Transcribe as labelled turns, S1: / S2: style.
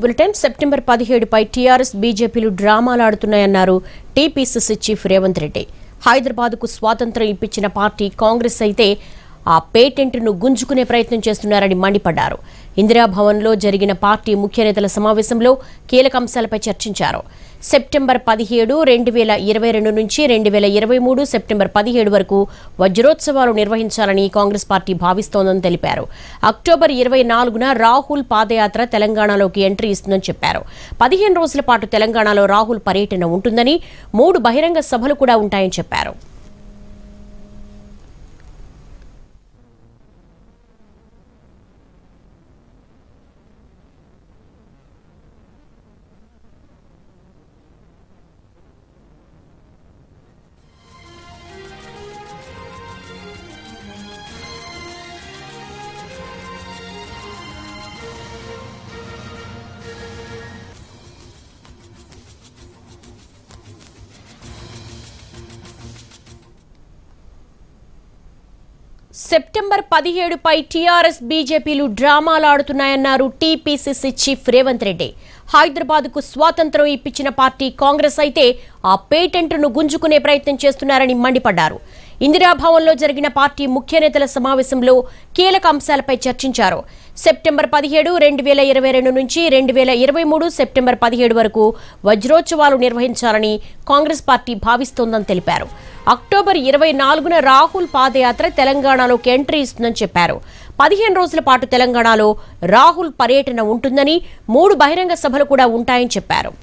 S1: bulletin September పదిహేడుపై TRS బీజేపీలు డ్రామాలాడుతున్నాయన్నారు టీపీసీసీ చీఫ్ రేవంత్ రెడ్డి హైదరాబాద్కు స్వాతంత్రం ఇప్పించిన పార్టీ కాంగ్రెస్ అయితే ఆ పేటెంట్ను గుంజుకునే ప్రయత్నం చేస్తున్నారని మండిపడ్డారు ఇందిరాభవన్లో జరిగిన పార్టీ ముఖ్య నేతల సమావేశంలో కీలక అంశాలపై చర్చించారు సెప్టెంబర్ పదిహేడు రెండు వేల ఇరవై రెండు నుంచి రెండు వేల ఇరవై మూడు సెప్టెంబర్ పదిహేడు వరకు వజ్రోత్సవాలు నిర్వహించాలని కాంగ్రెస్ పార్టీ భావిస్తోందని తెలిపారు అక్టోబర్ ఇరవై నాలుగున రాహుల్ పాదయాత్ర తెలంగాణలోకి ఎంట్రీ ఇస్తుందని చెప్పారు పదిహేను రోజుల పాటు తెలంగాణలో రాహుల్ పర్యటన ఉంటుందని మూడు బహిరంగ సభలు కూడా ఉంటాయని చెప్పారు సెప్టెంబర్ పదిహేడుపై టీఆర్ఎస్ బీజేపీలు డ్రామాలు ఆడుతున్నాయన్నారు టీపీసీసీ చీఫ్ రేవంత్ రెడ్డి హైదరాబాద్కు స్వాతంత్రం ఇప్పించిన పార్టీ కాంగ్రెస్ అయితే ఆ పేటెంట్ను గుంజుకునే ప్రయత్నం చేస్తున్నారని మండిపడ్డారు ఇందిరాభవన్లో జరిగిన పార్టీ ముఖ్య నేతల సమావేశంలో కీలక అంశాలపై చర్చించారు సెప్టెంబర్ పదిహేడు రెండు వేల ఇరవై రెండు నుంచి రెండు వేల ఇరవై మూడు సెప్టెంబర్ పదిహేడు వరకు వజ్రోత్సవాలు నిర్వహించాలని కాంగ్రెస్ పార్టీ భావిస్తోందని తెలిపారు అక్టోబర్ ఇరవై నాలుగున రాహుల్ పాదయాత్ర తెలంగాణలోకి ఎంట్రీ ఇస్తుందని చెప్పారు పదిహేను రోజుల పాటు తెలంగాణలో రాహుల్ పర్యటన ఉంటుందని మూడు బహిరంగ సభలు కూడా ఉంటాయని చెప్పారు